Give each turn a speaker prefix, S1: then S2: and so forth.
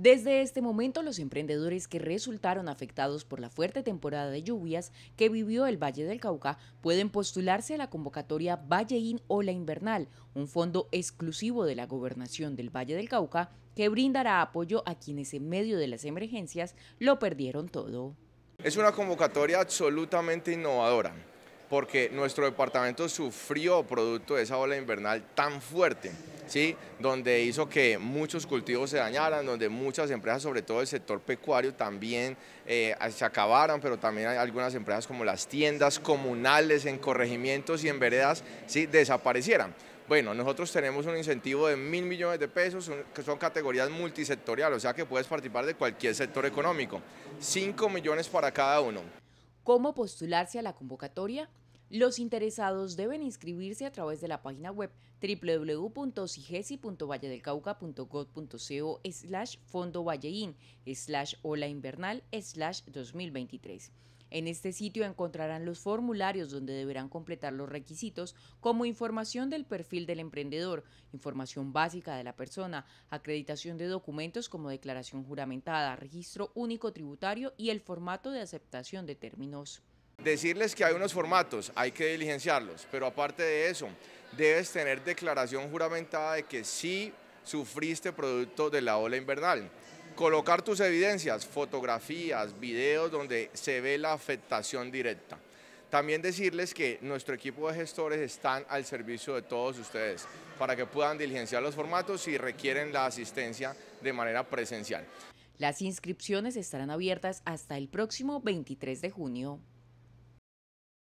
S1: Desde este momento, los emprendedores que resultaron afectados por la fuerte temporada de lluvias que vivió el Valle del Cauca pueden postularse a la convocatoria Valleín Ola Invernal, un fondo exclusivo de la Gobernación del Valle del Cauca que brindará apoyo a quienes en medio de las emergencias lo perdieron todo. Es una
S2: convocatoria absolutamente innovadora porque nuestro departamento sufrió producto de esa ola invernal tan fuerte ¿sí? donde hizo que muchos cultivos se dañaran, donde muchas empresas, sobre todo el sector pecuario, también eh, se acabaran, pero también hay algunas empresas como las tiendas comunales en corregimientos y en veredas ¿sí? desaparecieran. Bueno, nosotros tenemos un incentivo de mil millones de pesos, que son categorías multisectoriales, o sea que puedes participar de cualquier sector económico. Cinco millones para cada uno.
S1: ¿Cómo postularse a la convocatoria? Los interesados deben inscribirse a través de la página web www.sigesi.valledelcauca.gov.co slash fondo valleín slash ola invernal slash 2023. En este sitio encontrarán los formularios donde deberán completar los requisitos como información del perfil del emprendedor, información básica de la persona, acreditación de documentos como declaración juramentada, registro único tributario y el formato de aceptación de términos.
S2: Decirles que hay unos formatos, hay que diligenciarlos, pero aparte de eso, debes tener declaración juramentada de que sí sufriste producto de la ola invernal. Colocar tus evidencias, fotografías, videos donde se ve la afectación directa. También decirles que nuestro equipo de gestores están al servicio de todos ustedes para que puedan diligenciar los formatos si requieren la asistencia de manera presencial.
S1: Las inscripciones estarán abiertas hasta el próximo 23 de junio.